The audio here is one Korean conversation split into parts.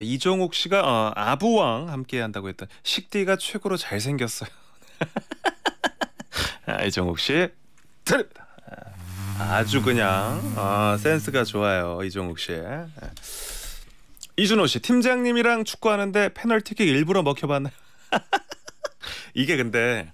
이종욱 씨가 어, 아부왕 함께 한다고 했던 식디가 최고로 잘생겼어요. 아, 이종욱씨 드립니다. 아주 그냥 아, 센스가 좋아요 이종욱 씨. 예. 이준호 씨 팀장님이랑 축구하는데 페널티킥 일부러 먹혀봤나요? 이게 근데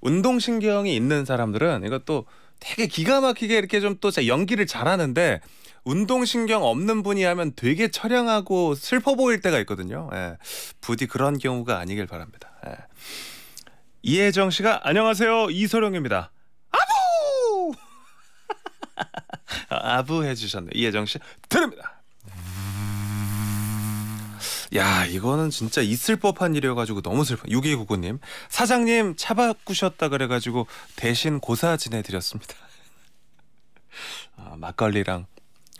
운동신경이 있는 사람들은 이것도 되게 기가 막히게 이렇게 좀 또 연기를 잘하는데 운동신경 없는 분이 하면 되게 처량하고 슬퍼 보일 때가 있거든요. 예. 부디 그런 경우가 아니길 바랍니다. 예. 이혜정 씨가 안녕하세요. 이소룡입니다. 아부! 아, 아부 해주셨네요. 이혜정 씨 드립니다. 야 이거는 진짜 있을 법한 일이어가지고 너무 슬퍼 6299님 사장님 차 바꾸셨다 그래가지고 대신 고사 지내드렸습니다 아, 막걸리랑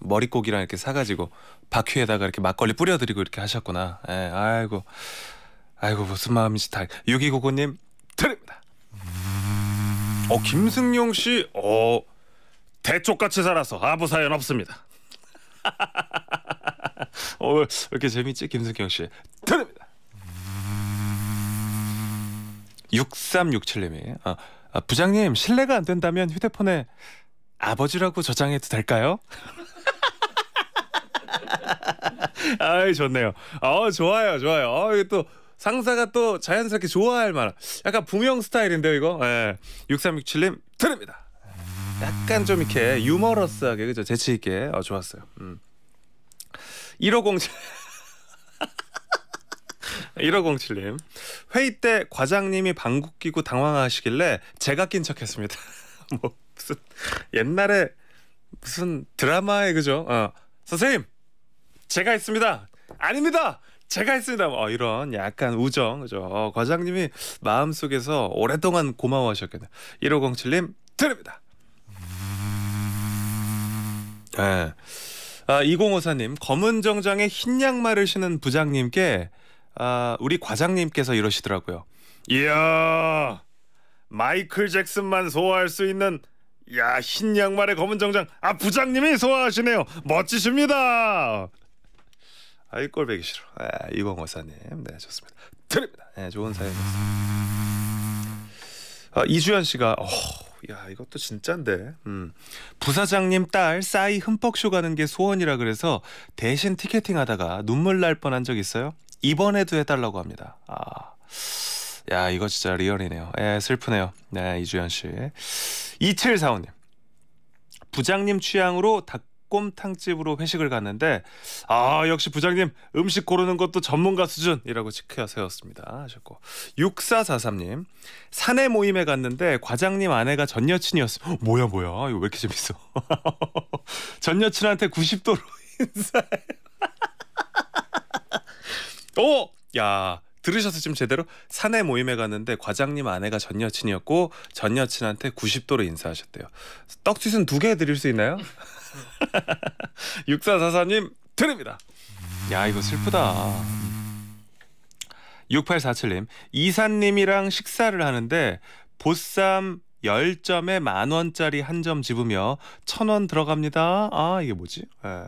머릿고기랑 이렇게 사가지고 바퀴에다가 이렇게 막걸리 뿌려드리고 이렇게 하셨구나. 예, 아이고, 아이고 무슨 마음인지 다. 6299님 드립니다. 어 김승용 씨, 어 대쪽같이 살아서 아부 사연 없습니다. 오늘 어, 이렇게 재밌지 김승경 씨 드립니다. 6367님이 아, 어, 어, 부장님 실례가 안 된다면 휴대폰에 아버지라고 저장해도 될까요? 아이 좋네요. 어 좋아요 좋아요. 어 이게 또 상사가 또 자연스럽게 좋아할 만한 약간 부명 스타일인데요 이거. 예. 6367님 드립니다. 약간 좀 이렇게 유머러스하게 그죠 재치 있게 어, 좋았어요. 음. 1507 1507님 회의 때 과장님이 방귀 끼고 당황하시길래 제가 낀 척했습니다. 뭐 무슨 옛날에 무슨 드라마에 그죠? 어. 선생님 제가 했습니다. 아닙니다. 제가 했습니다. 어, 이런 약간 우정 그죠? 어, 과장님이 마음속에서 오랫동안 고마워하셨겠네요. 1507님 드립니다. 네. 아, 2054님 검은 정장에 흰 양말을 신은 부장님께 아, 우리 과장님께서 이러시더라고요. 이야 마이클 잭슨만 소화할 수 있는 야흰 양말에 검은 정장 아 부장님이 소화하시네요 멋지십니다 아이 꼴 배기 싫어. 아, 이광호사님, 네 좋습니다. 드립니다. 네, 좋은 사연이었습니다. 아, 이주연 씨가 어, 야 이것도 진짠데 음. 부사장님 딸 싸이 흠뻑쇼 가는 게 소원이라 그래서 대신 티켓팅 하다가 눈물 날 뻔한 적 있어요? 이번에도 해달라고 합니다. 아, 야 이거 진짜 리얼이네요. 예, 슬프네요. 네 이주연 씨, 2745님 부장님 취향으로 닭 닭탕집으로 회식을 갔는데 아 역시 부장님 음식 고르는 것도 전문가 수준이라고 지켜 세웠습니다 하셨고 6443님 사내 모임에 갔는데 과장님 아내가 전 여친이었어 뭐야 뭐야 이거 왜 이렇게 재밌어 전 여친한테 90도로 인사해 오야 어, 들으셨어 지금 제대로 사내 모임에 갔는데 과장님 아내가 전 여친이었고 전 여친한테 90도로 인사하셨대요. 떡튀순 두개 드릴 수 있나요? 6444님 음. 드립니다. 야 이거 슬프다. 6847님 이사님이랑 식사를 하는데 보쌈 10점에 만 원짜리 한 점 집으며 천원 들어갑니다. 아 이게 뭐지? 예.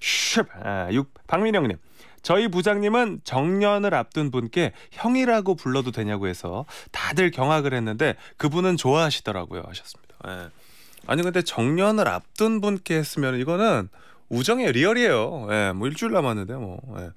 슈 아, 예. 6 박민영님 저희 부장님은 정년을 앞둔 분께 형이라고 불러도 되냐고 해서 다들 경악을 했는데 그분은 좋아하시더라고요 하셨습니다. 에. 예. 아니 근데 정년을 앞둔 분께 했으면 이거는 우정의 리얼이에요. 예, 뭐 일주일 남았는데 뭐. 예.